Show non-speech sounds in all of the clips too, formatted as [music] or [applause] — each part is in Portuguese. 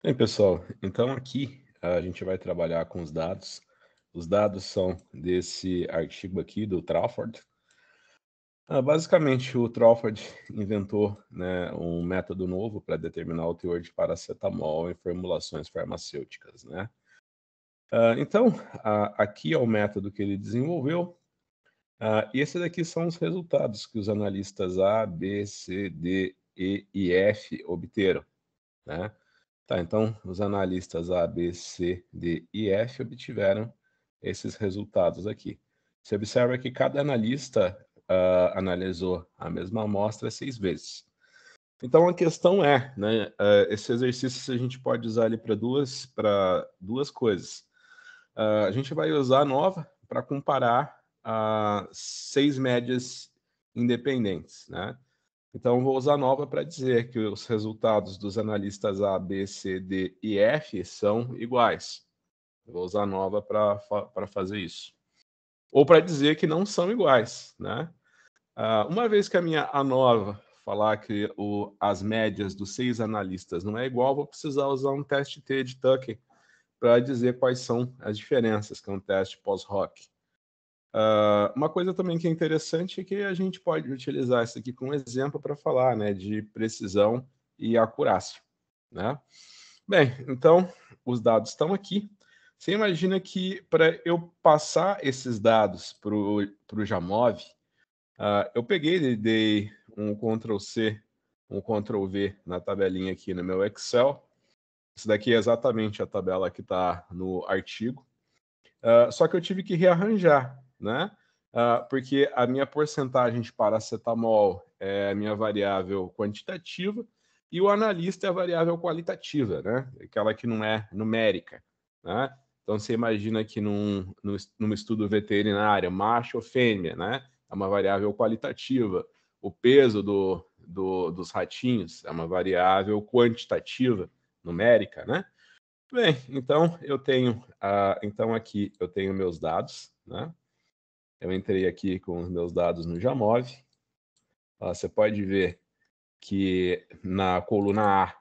Bem, pessoal, então aqui a gente vai trabalhar com os dados. Os dados são desse artigo aqui do Trafford. Ah, basicamente, o Trafford inventou né, um método novo para determinar o teor de paracetamol em formulações farmacêuticas. Né? Ah, então, aqui é o método que ele desenvolveu. Ah, e esses daqui são os resultados que os analistas A, B, C, D, E e F obteram. Né? Tá, então os analistas A, B, C, D e F obtiveram esses resultados aqui. Você observa que cada analista uh, analisou a mesma amostra seis vezes. Então a questão é, né, uh, esse exercício a gente pode usar ele para duas, duas coisas. Uh, a gente vai usar a nova para comparar uh, seis médias independentes, né? Então, vou usar nova para dizer que os resultados dos analistas A, B, C, D e F são iguais. vou usar nova para fazer isso. Ou para dizer que não são iguais. Né? Ah, uma vez que a minha A nova falar que o, as médias dos seis analistas não é igual, vou precisar usar um teste T de Tucker para dizer quais são as diferenças, que é um teste pós-rock. Uh, uma coisa também que é interessante é que a gente pode utilizar isso aqui como exemplo para falar né, de precisão e acurácia. Né? Bem, então os dados estão aqui. Você imagina que para eu passar esses dados para o Jamov, uh, ah, eu peguei e né, dei um Ctrl C, um Ctrl V na tabelinha aqui no meu Excel. Isso daqui é exatamente a tabela que está no artigo. Uh, só que eu tive que rearranjar né? Uh, porque a minha porcentagem de paracetamol é a minha variável quantitativa e o analista é a variável qualitativa, né? Aquela que não é numérica, né? Então você imagina que num, num estudo veterinário, macho ou fêmea, né? É uma variável qualitativa. O peso do, do, dos ratinhos é uma variável quantitativa, numérica, né? Bem, então eu tenho, uh, então aqui eu tenho meus dados, né? Eu entrei aqui com os meus dados no Jamov. você pode ver que na coluna A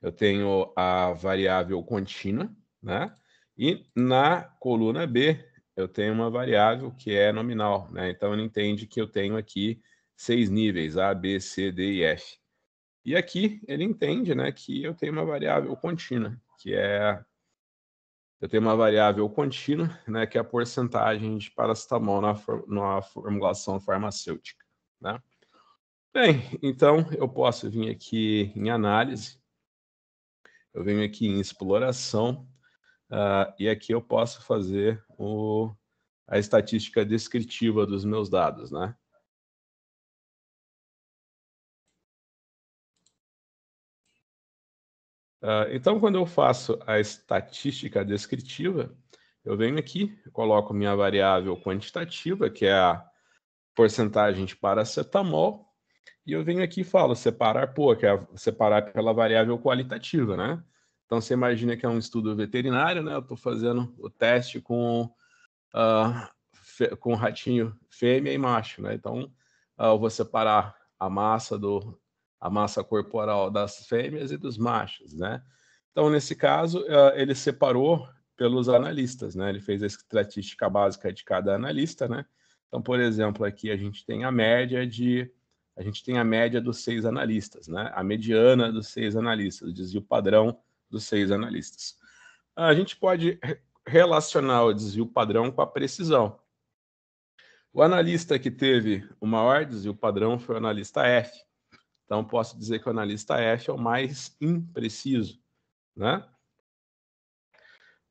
eu tenho a variável contínua, né? E na coluna B eu tenho uma variável que é nominal, né? Então ele entende que eu tenho aqui seis níveis, A, B, C, D e F. E aqui ele entende né, que eu tenho uma variável contínua, que é eu tenho uma variável contínua, né, que é a porcentagem de paracetamol na, na formulação farmacêutica. Né? Bem, então eu posso vir aqui em análise, eu venho aqui em exploração, uh, e aqui eu posso fazer o, a estatística descritiva dos meus dados. Né? Ah, então, quando eu faço a estatística descritiva, eu venho aqui, coloco minha variável quantitativa, que é a porcentagem de paracetamol, e eu venho aqui e falo separar por, que é separar pela variável qualitativa, né? Então, você imagina que é um estudo veterinário, né? Eu estou fazendo o teste com, uh, com ratinho fêmea e macho, né? Então, uh, eu vou separar a massa do, a massa corporal das fêmeas e dos machos, né? Então, nesse caso, eh, ele separou pelos analistas, né? Ele fez a estatística básica de cada analista, né? Então, por exemplo, aqui a gente tem a média de a gente tem a média dos seis analistas, né? A mediana dos seis analistas, o desvio padrão dos seis analistas. A gente pode relacionar o desvio padrão com a precisão. O analista que teve o maior desvio padrão foi o analista F, então, posso dizer que o analista F é o mais impreciso, né?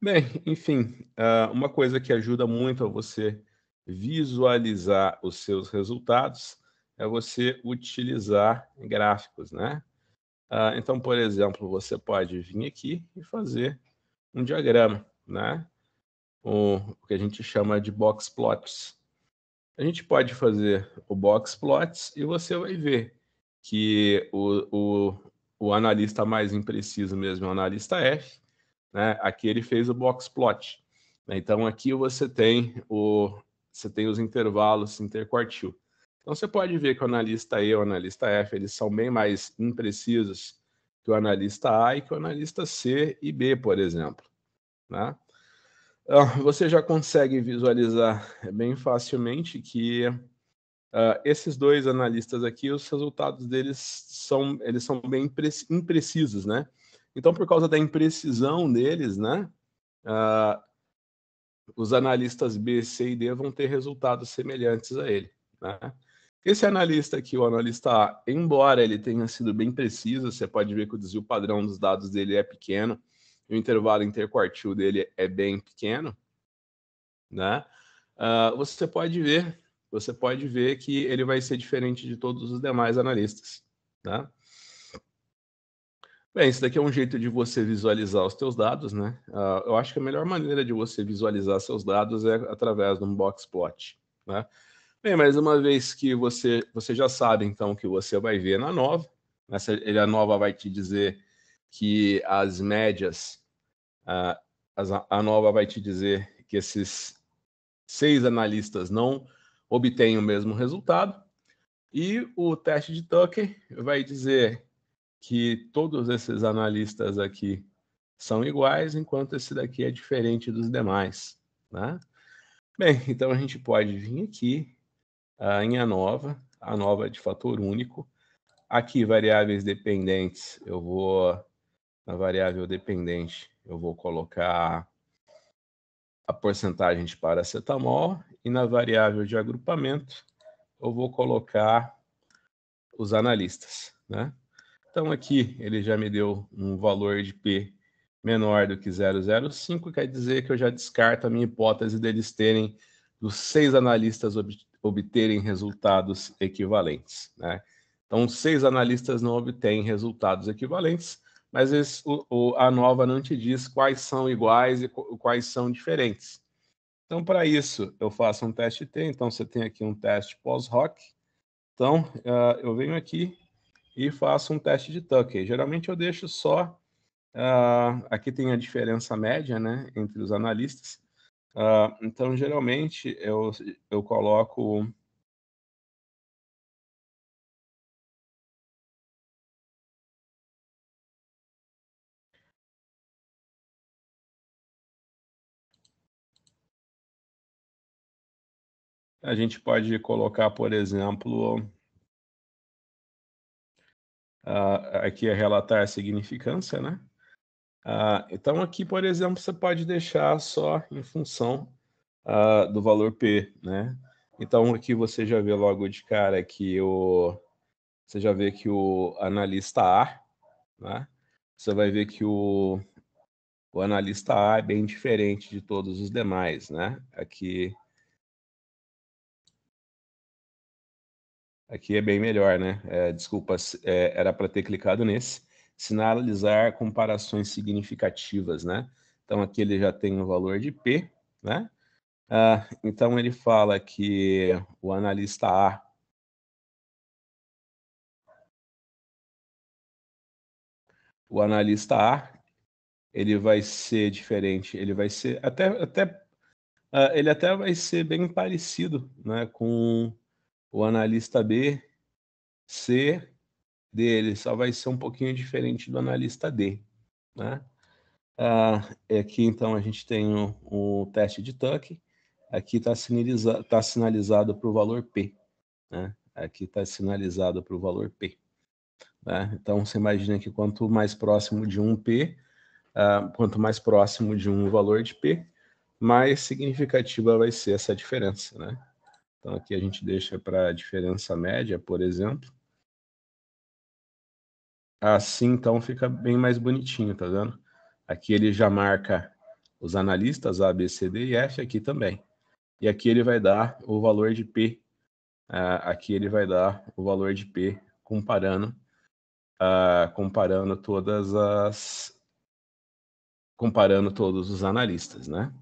Bem, enfim, ah, uma coisa que ajuda muito a você visualizar os seus resultados é você utilizar gráficos, né? Ah, então, por exemplo, você pode vir aqui e fazer um diagrama, né? O que a gente chama de box plots. A gente pode fazer o box plots e você vai ver que o, o, o analista mais impreciso mesmo é o analista F. Né? Aqui ele fez o box plot. Né? Então aqui você tem, o, você tem os intervalos interquartil. Então você pode ver que o analista E e o analista F eles são bem mais imprecisos que o analista A e que o analista C e B, por exemplo. Né? Ah, você já consegue visualizar bem facilmente que Uh, esses dois analistas aqui, os resultados deles são, eles são bem imprecisos, né? Então, por causa da imprecisão deles, né? Uh, os analistas B, C e D vão ter resultados semelhantes a ele, né? Esse analista aqui, o analista A, embora ele tenha sido bem preciso, você pode ver que o desvio padrão dos dados dele é pequeno, o intervalo interquartil dele é bem pequeno, né? Uh, você pode ver você pode ver que ele vai ser diferente de todos os demais analistas. Tá? Bem, isso daqui é um jeito de você visualizar os seus dados, né? Uh, eu acho que a melhor maneira de você visualizar seus dados é através de um box plot, né? Bem, mais uma vez que você, você já sabe, então, que você vai ver na nova, né? essa, a nova vai te dizer que as médias, uh, as, a nova vai te dizer que esses seis analistas não obtém o mesmo resultado. E o teste de Tucker vai dizer que todos esses analistas aqui são iguais, enquanto esse daqui é diferente dos demais. Né? Bem, então a gente pode vir aqui uh, em a nova de fator único. Aqui, variáveis dependentes, eu vou, na variável dependente, eu vou colocar a porcentagem de paracetamol e na variável de agrupamento, eu vou colocar os analistas. Né? Então, aqui ele já me deu um valor de P menor do que 0,05, quer dizer que eu já descarto a minha hipótese deles terem, dos seis analistas ob obterem resultados equivalentes. Né? Então, seis analistas não obtêm resultados equivalentes, mas esse, o, o, a nova não te diz quais são iguais e quais são diferentes. Então, para isso, eu faço um teste T. Então, você tem aqui um teste pós-rock. Então, uh, eu venho aqui e faço um teste de Tucker. Geralmente, eu deixo só... Uh, aqui tem a diferença média né, entre os analistas. Uh, então, geralmente, eu, eu coloco A gente pode colocar, por exemplo, uh, aqui é relatar a significância, né? Uh, então, aqui, por exemplo, você pode deixar só em função uh, do valor P, né? Então, aqui você já vê logo de cara que o... Você já vê que o analista A, né? Você vai ver que o, o analista A é bem diferente de todos os demais, né? Aqui Aqui é bem melhor, né? É, desculpa, é, era para ter clicado nesse. Sinalizar comparações significativas, né? Então, aqui ele já tem o valor de P, né? Ah, então, ele fala que o analista A o analista A, ele vai ser diferente, ele vai ser até, até uh, ele até vai ser bem parecido, né, com o analista B, C dele só vai ser um pouquinho diferente do analista D, né? Ah, aqui então a gente tem o, o teste de Tuck, aqui está sinaliza, tá sinalizado para o valor P, né? Aqui está sinalizado para o valor P. Né? Então você imagina que quanto mais próximo de um P, ah, quanto mais próximo de um valor de P, mais significativa vai ser essa diferença, né? Então aqui a gente deixa para a diferença média, por exemplo. Assim, então, fica bem mais bonitinho, tá vendo? Aqui ele já marca os analistas A, B, C, D e F aqui também. E aqui ele vai dar o valor de P. Uh, aqui ele vai dar o valor de P comparando, uh, comparando todas as, comparando todos os analistas, né?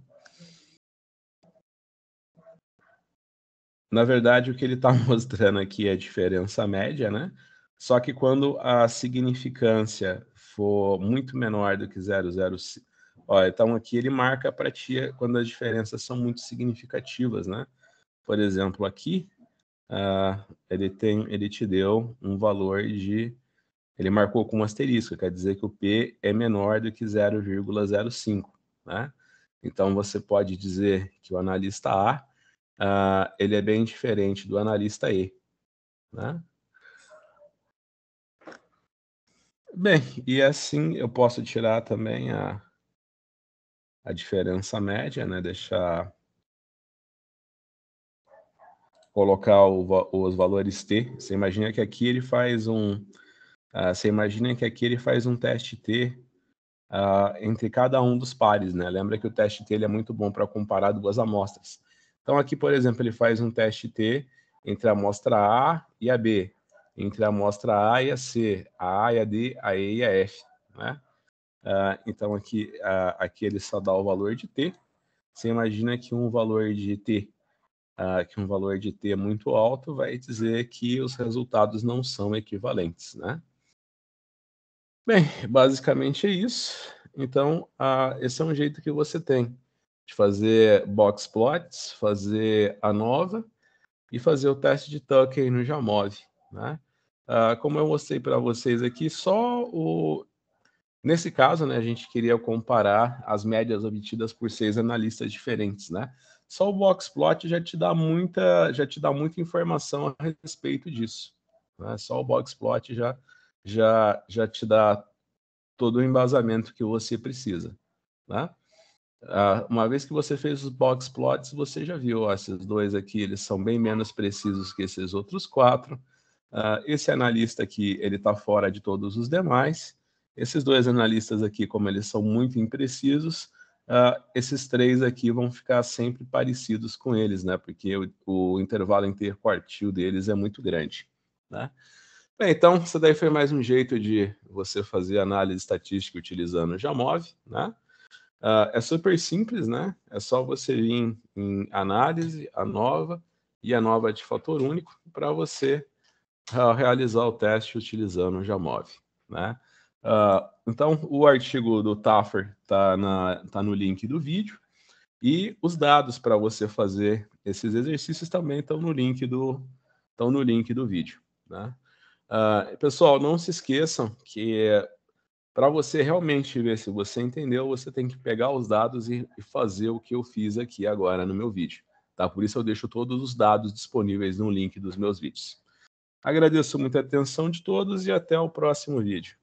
Na verdade, o que ele está [laughs] mostrando aqui é a diferença média, né? Só que quando a significância for muito menor do que 005, ó, então aqui ele marca para ti quando as diferenças são muito significativas, né? Por exemplo, aqui uh, ele tem, ele te deu um valor de, ele marcou com um asterisco, quer dizer que o p é menor do que 0,05, né? Então você pode dizer que o analista A uh, ele é bem diferente do analista E. Né? Bem, e assim eu posso tirar também a, a diferença média, né? deixar colocar o, os valores T. Você imagina que aqui ele faz um. Uh, você imagina que aqui ele faz um teste T uh, entre cada um dos pares, né? Lembra que o teste T ele é muito bom para comparar duas amostras. Então, aqui, por exemplo, ele faz um teste T entre a amostra A e a B, entre a amostra A e a C, a A e a D, a E e a F. Né? Uh, então, aqui, uh, aqui ele só dá o valor de T. Você imagina que um valor de T, uh, que um valor de T é muito alto vai dizer que os resultados não são equivalentes. Né? Bem, basicamente é isso. Então, esse é um jeito que você tem de fazer box plots, fazer a nova e fazer o teste de Tucker no Jamov. Né? Ah, como eu mostrei para vocês aqui, só o. Nesse caso, né, a gente queria comparar as médias obtidas por seis analistas diferentes, né? Só o box plot já te dá muita, já te dá muita informação a respeito disso. Né? Só o box plot já, já, já te dá todo o embasamento que você precisa, né? Ah, uma vez que você fez os box plots, você já viu, ó, esses dois aqui, eles são bem menos precisos que esses outros quatro. Uh, esse analista aqui, ele está fora de todos os demais. Esses dois analistas aqui, como eles são muito imprecisos, uh, esses três aqui vão ficar sempre parecidos com eles, né? Porque o, o intervalo interquartil deles é muito grande, né? Bem, então, isso daí foi mais um jeito de você fazer análise estatística utilizando o Jamov, né? Uh, é super simples, né? É só você vir em análise, a nova e a nova de fator único para você uh, realizar o teste utilizando o Jamov, né? Uh, então, o artigo do Taffer está tá no link do vídeo e os dados para você fazer esses exercícios também estão no link do, estão no link do vídeo, né? pessoal, não se esqueçam que para você realmente ver né, se você entendeu, você tem que pegar os dados e fazer o que eu fiz aqui agora no meu vídeo. Tá? Por isso eu deixo todos os dados disponíveis no link dos meus vídeos. Agradeço muito a atenção de todos e até o próximo vídeo.